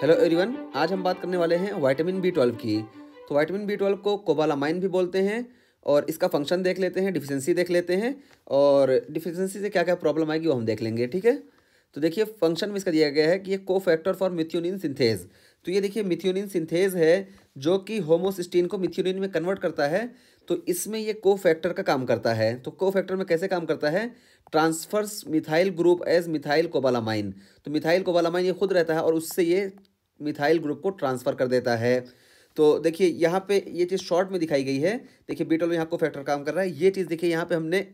hello everyone आज हम बात करने वाले हैं वाइटामिन बी ट्वेल्व की तो वाइटामिन बी ट्वेल्व को कोबालामाइन भी बोलते हैं और इसका फंक्शन देख लेते हैं डिफिशेंसी देख लेते हैं और डिफिशेंसी से क्या क्या प्रॉब्लम आएगी वो हम देख लेंगे ठीक है तो देखिए फंक्शन में इसका दिया गया है कि ये को फैक्टर फॉर मिथ्योनिन सिंथेज तो ये देखिए मिथ्योनिन सिंथेज है जो कि होमोसिस्टीन को मिथ्योनिन में कन्वर्ट करता है तो इसमें ये को फैक्टर का काम करता है तो को फैक्टर में कैसे काम करता है transfers methyl group as methyl cobalamin तो मिथाइल कोबालामाइन ये खुद रहता है और उससे ये मिथाइल ग्रुप को ट्रांसफ़र कर देता है तो देखिए यहाँ पे ये चीज़ शॉर्ट में दिखाई गई है देखिए बीटल में यहाँ को फैक्टर काम कर रहा है ये चीज़ देखिए यहाँ पे हमने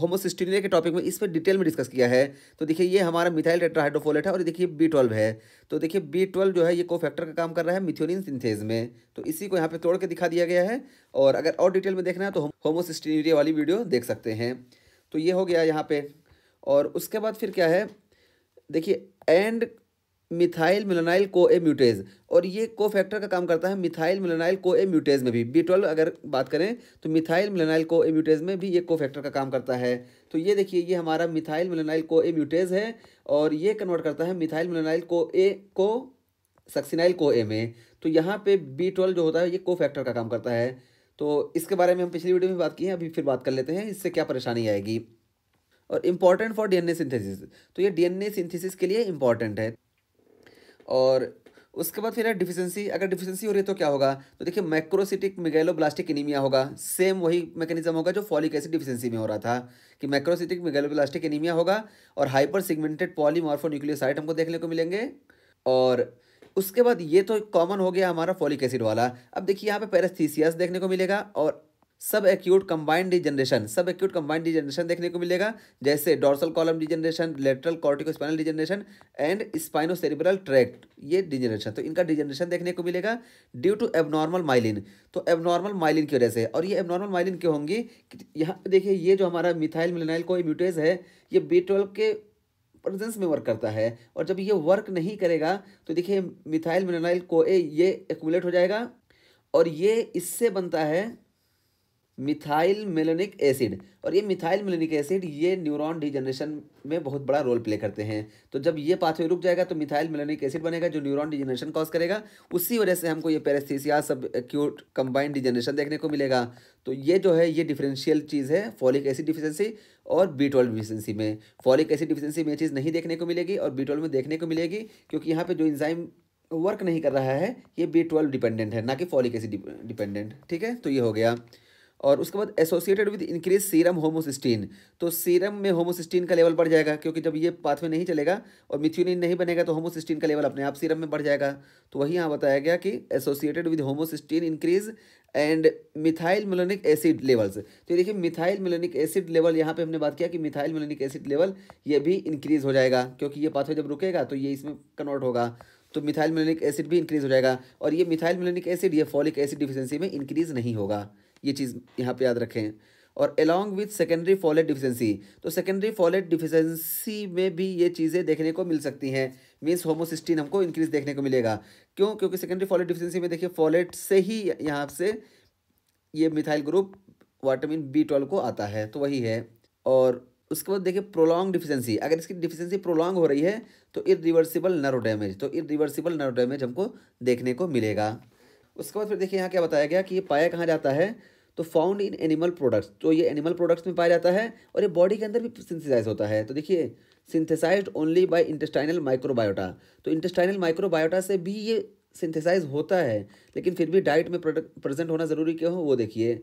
होमोसिस्टीनिया के टॉपिक में इस पर डिटेल में डिस्कस किया है तो देखिए ये हमारा मिथाइल टेट्राहाइड्रोफोलेट है और देखिए बी ट्वेल्व है तो देखिए बी ट्वेल्व जो है ये को फैक्टर का काम कर रहा है मिथ्योनिन सिंथेज में तो इसी को यहाँ पे तोड़ के दिखा दिया गया है और अगर और डिटेल में देखना है तो होमोसिस्टीनिया वाली वीडियो देख सकते हैं तो ये हो गया यहाँ पर और उसके बाद फिर क्या है देखिए एंड मिथाइल मिलोनाइल को ए म्यूटेज और ये को फैक्टर का काम करता है मिथाइल मिलोनाइल को ए म्यूटेज में भी बी ट्वेल्व अगर बात करें तो मिथाइल मिलोनाइल को ए म्यूटेज में भी ये को फैक्टर का काम करता है तो ये देखिए ये हमारा मिथाइल मिलोनाइल को ए म्यूटेज है और ये कन्वर्ट करता है मिथाइल मिलोनाइल को ए को सक्सिनाइल को ए में तो यहाँ पर बी ट्वेल्व जो होता है ये को फैक्टर का काम करता है तो इसके बारे में हम पिछली वीडियो में बात की है अभी फिर बात कर लेते हैं इससे क्या परेशानी आएगी और इम्पॉर्टेंट फॉर डीएनए सिंथेसिस तो ये डीएनए सिंथेसिस के लिए इम्पॉर्टेंट है और उसके बाद फिर है डिफिशेंसी अगर डिफिशेंसी हो रही है तो क्या होगा तो देखिए मैक्रोसिटिक मिगेलोब्लास्टिक एनीमिया होगा सेम वही मैकेनिज्म होगा जो फॉलिक एसिड डिफिशेंसी में हो रहा था कि मैक्रोसिटिक मिगेलोब्लास्टिक एनीमिया होगा और हाइपर सिगमेंटेड पॉलीमॉर्फोन्यूक्लियोसाइट हमको देखने को मिलेंगे और उसके बाद ये तो कॉमन हो गया हमारा फॉलिक एसिड वाला अब देखिए यहाँ पे पैरेस्थीसियास देखने को मिलेगा और subacute combined degeneration subacute combined degeneration देखने को मिलेगा जैसे dorsal column degeneration lateral corticospinal degeneration and spinocerebellar tract ये डिजनरेशन तो इनका डिजनरेशन देखने को मिलेगा ड्यू टू एबनॉर्मल माइलिन तो एबनॉर्मल माइलिन की वजह से और ये एबनॉर्मल माइलिन क्यों होंगी यहाँ देखिए ये जो हमारा मिथाइल मिलनाइल को म्यूटेज है ये बी के प्रेजेंस में वर्क करता है और जब ये वर्क नहीं करेगा तो देखिए मिथाइल मिलनाइल को ए ये एक्यूमुलेट हो जाएगा और ये इससे बनता है मिथाइल मिलोनिक एसिड और ये मिथाइल मेलेनिक एसिड ये न्यूरॉन डिजनरेशन में बहुत बड़ा रोल प्ले करते हैं तो जब ये पाथवे रुक जाएगा तो मिथाइल मिलोनिक एसिड बनेगा जो न्यूरॉन डिजनरेशन कॉज करेगा उसी वजह से हमको ये पेरेस्थीसिया सब एक्यूट कंबाइंड डिजनरेशन देखने को मिलेगा तो ये जो है ये डिफरेंशियल चीज़ है फॉलिक एसिड डिफिशेंसी और बी ट्वेल्व डिफिशेंसी में फॉलिक एसिड डिफिशेंसी में ये चीज़ नहीं देखने को मिलेगी और बी ट्वेल्व में देखने को मिलेगी क्योंकि यहाँ पर जो इंजाइम वर्क नहीं कर रहा है ये बी ट्वेल्व डिपेंडेंट है ना कि फॉलिक एसिड डिपेंडेंट ठीक है तो ये हो गया और उसके बाद associated with increase serum homocysteine तो सीरम में होमोसिस्टीन का लेवल बढ़ जाएगा क्योंकि जब ये पाथवे नहीं चलेगा और मिथ्यूनिन नहीं बनेगा तो होमोसिस्टीन का लेवल अपने आप सीरम में बढ़ जाएगा तो वही यहाँ बताया गया कि associated with homocysteine increase and methyl malonic acid levels तो देखिए मिथाइल मिलोनिक एसिड लेवल यहाँ पर हमने बात किया कि मिथाइल मिलोनिक एसिड लेवल ये भी इंक्रीज हो जाएगा क्योंकि ये पाथवे जब रुकेगा तो ये इसमें कन्वर्ट होगा तो मिथाइल मिलोनिक एसिड भी इंक्रीज हो जाएगा और ये मिथाइल मिलोनिक एसिड ये फॉलिक एसिड डिफिशेंसी में इंक्रीज नहीं होगा ये चीज़ यहाँ पे याद रखें और along with secondary folate deficiency तो सेकेंडरी फॉलेट डिफिशेंसी में भी ये चीज़ें देखने को मिल सकती हैं मीन्स होमोसिस्टीन हमको इंक्रीज देखने को मिलेगा क्यों क्योंकि सेकेंडरी फॉलेट डिफिशेंसी में देखिए फॉलेट से ही यहाँ से ये methyl group vitamin B twelve को आता है तो वही है और उसके बाद देखिए प्रोलॉन्ग डिफिशेंसी अगर इसकी डिफिशेंसी प्रोलॉन्ग हो रही है तो इरिवर्सिबल नर्व डैमेज तो इरिवर्सिबल नर्व डैमेज हमको देखने को मिलेगा उसके बाद फिर देखिए यहाँ क्या बताया गया कि ये पाया कहाँ जाता है तो फाउंड इन एनिमल प्रोडक्ट्स तो ये एनिमल प्रोडक्ट्स में पाया जाता है और ये बॉडी के अंदर भी सिंथेसाइज होता है तो देखिए synthesise only by intestinal microbiota तो इंटेस्टाइनल माइक्रोबायोटा से भी ये सिंथेसाइज होता है लेकिन फिर भी डाइट में प्रेजेंट होना ज़रूरी क्यों हो वो देखिए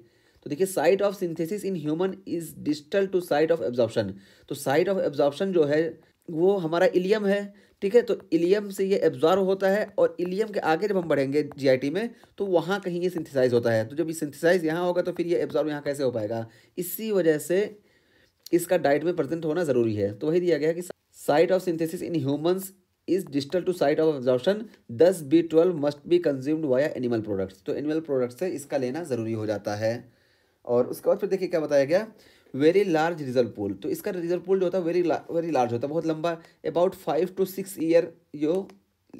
तो देखिए site of synthesis in human is distal to site of absorption तो साइट ऑफ एब्जॉर्प्शन जो है वो हमारा इलियम है ठीक है तो इलियम से ये एब्जॉर्व होता है और इलियम के आगे जब हम बढ़ेंगे जीआईटी में तो वहाँ कहीं ये सिंथिसाइज होता है तो जब ये सिंथिसाइज यहाँ होगा तो फिर ये एब्जॉर्व यहाँ कैसे हो पाएगा इसी वजह से इसका डाइट में प्रेजेंट होना ज़रूरी है तो वही दिया गया कि site of synthesis in humans is distal to site of absorption thus B twelve must be consumed via animal products तो एनिमल प्रोडक्ट्स से इसका लेना ज़रूरी हो जाता है और उसके बाद फिर देखिए क्या बताया गया वेरी लार्ज रिजर्व पूल तो इसका रिजर्व पूल जो होता है वेरी वेरी लार्ज होता है बहुत लंबा about five to six year जो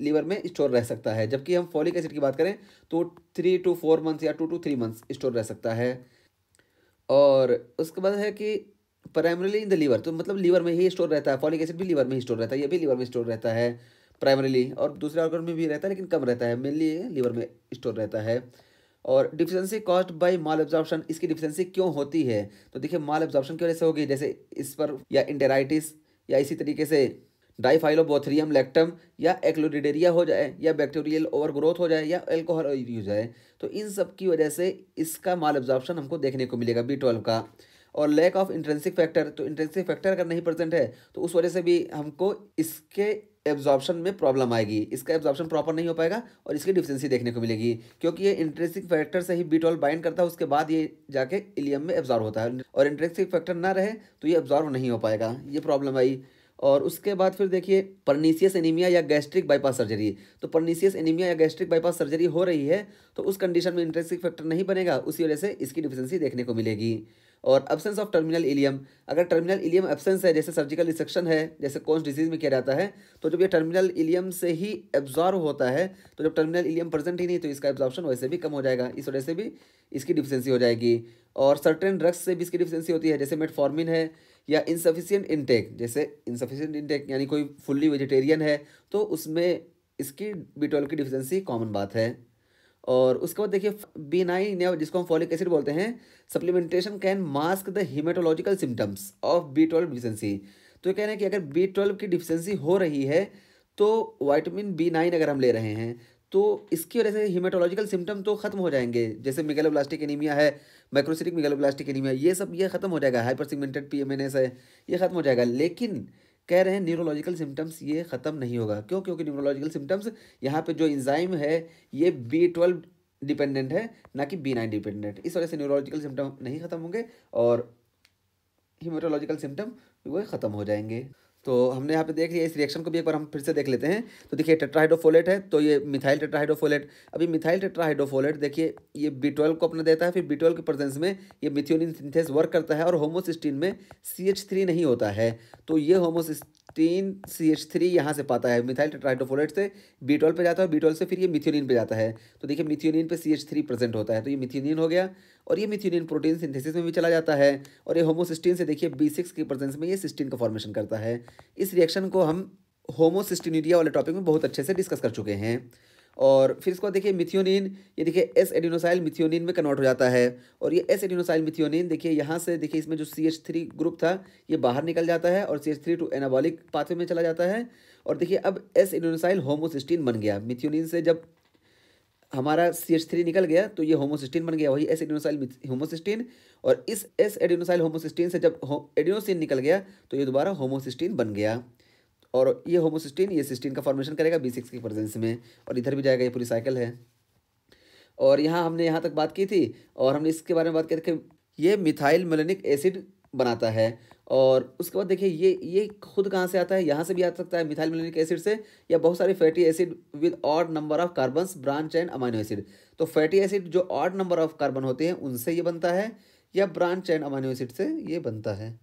लीवर में स्टोर रह सकता है जबकि हम फॉलिक एसिड की बात करें तो थ्री टू फोर मंथ्स या two to three months store रह सकता है और उसके बाद है कि प्राइमरीली इन द लीवर तो मतलब लीवर में ही स्टोर रहता है फॉलिक एसिड भी लीवर में ही स्टोर रहता है ये भी लीवर में स्टोर रहता है प्राइमरीली और दूसरे ऑर्गन में भी रहता है लेकिन कम रहता है मेनली लीवर में स्टोर रहता है और deficiency caused by malabsorption इसकी डिफिशेंसी क्यों होती है तो देखिए माल एब्जॉर्प्शन की वजह से होगी जैसे इस पर या इंटेराइटिस या इसी तरीके से डाइफाइलोबोथ्रियम लैक्टम या एक्लोडिडेरिया हो जाए या बैक्टीरियल ओवर ग्रोथ हो जाए या एल्कोहल हो जाए तो इन सब की वजह से इसका माल एब्जॉर्प्शन हमको देखने को मिलेगा बी ट्वेल्व का और लैक ऑफ इंट्रेंसिक फैक्टर तो इंट्रेंसिक फैक्टर अगर नहीं प्रेजेंट है तो उस वजह से भी हमको इसके एब्जॉर्बन में प्रॉब्लम आएगी इसका एब्जॉर्प्शन प्रॉपर नहीं हो पाएगा और इसकी डिफिशेंसी देखने को मिलेगी क्योंकि ये इंटरेस्टिक फैक्टर से ही बीटॉल बाइंड करता है उसके बाद ये जाके इलियम में एब्जॉर्व होता है और इंटरेस्टिक फैक्टर ना रहे तो ये एब्जॉर्व नहीं हो पाएगा ये प्रॉब्लम आई और उसके बाद फिर देखिए परनीसियस एनीमिया या गैस्ट्रिक बाईपास सर्जरी तो परनीसियस एनीमिया या गैस्ट्रिक बाईपास सर्जरी हो रही है तो उस कंडीशन में इंटरेस्टिक फैक्टर नहीं बनेगा उसी वजह से इसकी डिफिशेंसी देखने को मिलेगी और एब्सेंस ऑफ टर्मिनल इलियम अगर टर्मिनल इलियम एब्सेंस है जैसे सर्जिकल रिसेक्शन है जैसे कौन डिजीज़ में किया जाता है तो जब ये टर्मिनल इलियम से ही एब्जॉर्व होता है तो जब टर्मिनल इलियम प्रेजेंट ही नहीं तो इसका एब्जॉर्प्शन वैसे भी कम हो जाएगा इस वजह से भी इसकी डिफिशेंसी हो जाएगी और सर्टेन ड्रग्स से भी इसकी डिफिशेंसी होती है जैसे मेटफॉर्मिन है या इनसफिशियंट इनटेक जैसे इनसफिशियंट इनटेक यानी कोई फुल्ली वेजिटेरियन है तो उसमें इसकी बी की डिफिशेंसी कॉमन बात है और उसके बाद देखिए बी नाइन या जिसको हम फॉलिक एसिड बोलते हैं supplementation can mask the haematological symptoms of B twelve deficiency तो कह रहे हैं कि अगर बी ट्वेल्व की डिफिशेंसी हो रही है तो वाइटमिन बी नाइन अगर हम ले रहे हैं तो इसकी वजह से हीमेटोलॉजिकल सिम्टम तो खत्म हो जाएंगे जैसे मेगेलोब्लास्टिक एनीमिया है माइक्रोसिटिक मेगेलोब्लास्टिक एनीमिया ये सब ये खत्म हो जाएगा हाइपर सिगमेंटेड पी है ये खत्म हो जाएगा लेकिन कह रहे हैं न्यूरोलॉजिकल सिम्टम्स ये ख़त्म नहीं होगा क्यों क्योंकि न्यूरोलॉजिकल सिम्टम्स यहाँ पे जो इंजाइम है ये बी ट्वेल्व डिपेंडेंट है ना कि बी नाइन डिपेंडेंट इस वजह से न्यूरोलॉजिकल सिम्टम नहीं ख़त्म होंगे और हीमोटोलॉजिकल सिम्टम वो ख़त्म हो जाएंगे तो हमने यहाँ पे देख लिया इस रिएक्शन को भी एक बार हम फिर से देख लेते हैं तो देखिए टेट्राहाइड्रोफोलेट है तो ये मिथाइल टेट्राहाइड्रोफोलेट अभी मिथाइल टेट्राहाइड्रोफोलेट देखिए ये बी ट्वेल्व को अपना देता है फिर बी ट्वेल्व के प्रेजेंस में ये मिथ्योनिन सिंथेस वर्क करता है और होमोसिस्टीन में सी एच थ्री नहीं होता है तो ये होमोसिस तीन सी एच थ्री यहाँ से पाता है मिथाइल टेट्राइडोफोलेट से बीटोल पे जाता है और बीटोल से फिर ये मिथ्योनिन पे जाता है तो देखिए मिथ्योनिन पे सी एच थ्री प्रेजेंट होता है तो ये मिथ्योनिन हो गया और ये मिथ्योनिन प्रोटीन सिंथेसिस में भी चला जाता है और ये होमोसिस्टीन से देखिए बी सिक्स की प्रेजेंस में ये सिस्टीन का फॉर्मेशन करता है इस रिएक्शन को हम होमोसिस्टिनिडिया वाले टॉपिक में बहुत अच्छे से डिस्कस कर चुके हैं और फिर इसको देखिए मिथियोनिन ये देखिए एस एडिनोसाइल मिथियोनिन में कन्वर्ट हो जाता है और ये एस एडिनोसाइल मिथियोनिन देखिए यहाँ से देखिए इसमें जो सी एच थ्री ग्रुप था ये बाहर निकल जाता है और C H three to anabolic pathway में चला जाता है और देखिए अब एस एडिनोसाइल होमोसिस्टीन बन गया मिथियोनिन से जब हमारा सी एच थ्री निकल गया तो ये होमोसिस्टीन बन गया वही एस एडिनोसाइल होमोसिस्टीन और इस एस एडिनोसाइल होमोसिस्टीन से जब एडिनोसिन निकल गया तो ये दोबारा होमोसिस्टीन बन गया और ये होमोसिस्टीन ये सिस्टीन का फॉर्मेशन करेगा बी सिक्स की प्रेजेंस में और इधर भी जाएगा ये पूरी साइकिल है और यहाँ हमने यहाँ तक बात की थी और हमने इसके बारे में बात करके ये मिथाइल मेलेनिक एसिड बनाता है और उसके बाद देखिए ये ये खुद कहाँ से आता है यहाँ से भी आ सकता है मिथाइल मेलेनिक एसिड से या बहुत सारे fatty acid with odd number of carbon branch and amino acid तो फैटी एसिड जो ऑड नंबर ऑफ कार्बन होते हैं उनसे ये बनता है या ब्रांच एंड अमाइनो एसिड से ये बनता है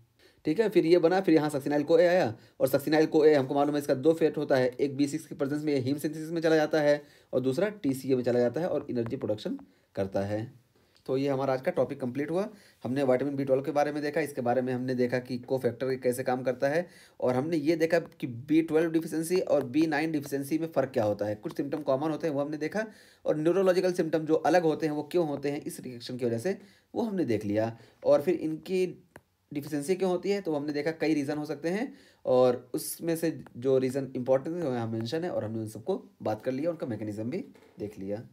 ठीक है फिर ये बना फिर यहाँ सक्सिनाइल को ए आया और सक्सिनाइल को ए हमको मालूम है इसका दो फेट होता है एक बी सिक्स के प्रेजेंस में हीम सिंथेसिस में चला जाता है और दूसरा टी सी ए में चला जाता है और एनर्जी प्रोडक्शन करता है तो ये हमारा आज का टॉपिक कंप्लीट हुआ हमने वाइटामिन बी ट्वेल्व के बारे में देखा इसके बारे में हमने देखा कि को फैक्टर कैसे काम करता है और हमने ये देखा कि बी ट्वेल्व डिफिशेंसी और बी नाइन डिफिशेंसी में फ़र्क क्या होता है कुछ सिम्टम कॉमन होते हैं वो हमने देखा और न्यूरोलॉजिकल सिम्टम जो अलग होते हैं वो क्यों होते हैं इस रिएक्शन की वजह से वो हमने देख लिया और फिर इनकी डिफिशेंसी क्यों होती है तो हमने देखा कई रीज़न हो सकते हैं और उसमें से जो रीज़न इंपॉर्टेंट है वो यहाँ मेंशन है और हमने उन सबको बात कर लिया उनका मैकेनिज्म भी देख लिया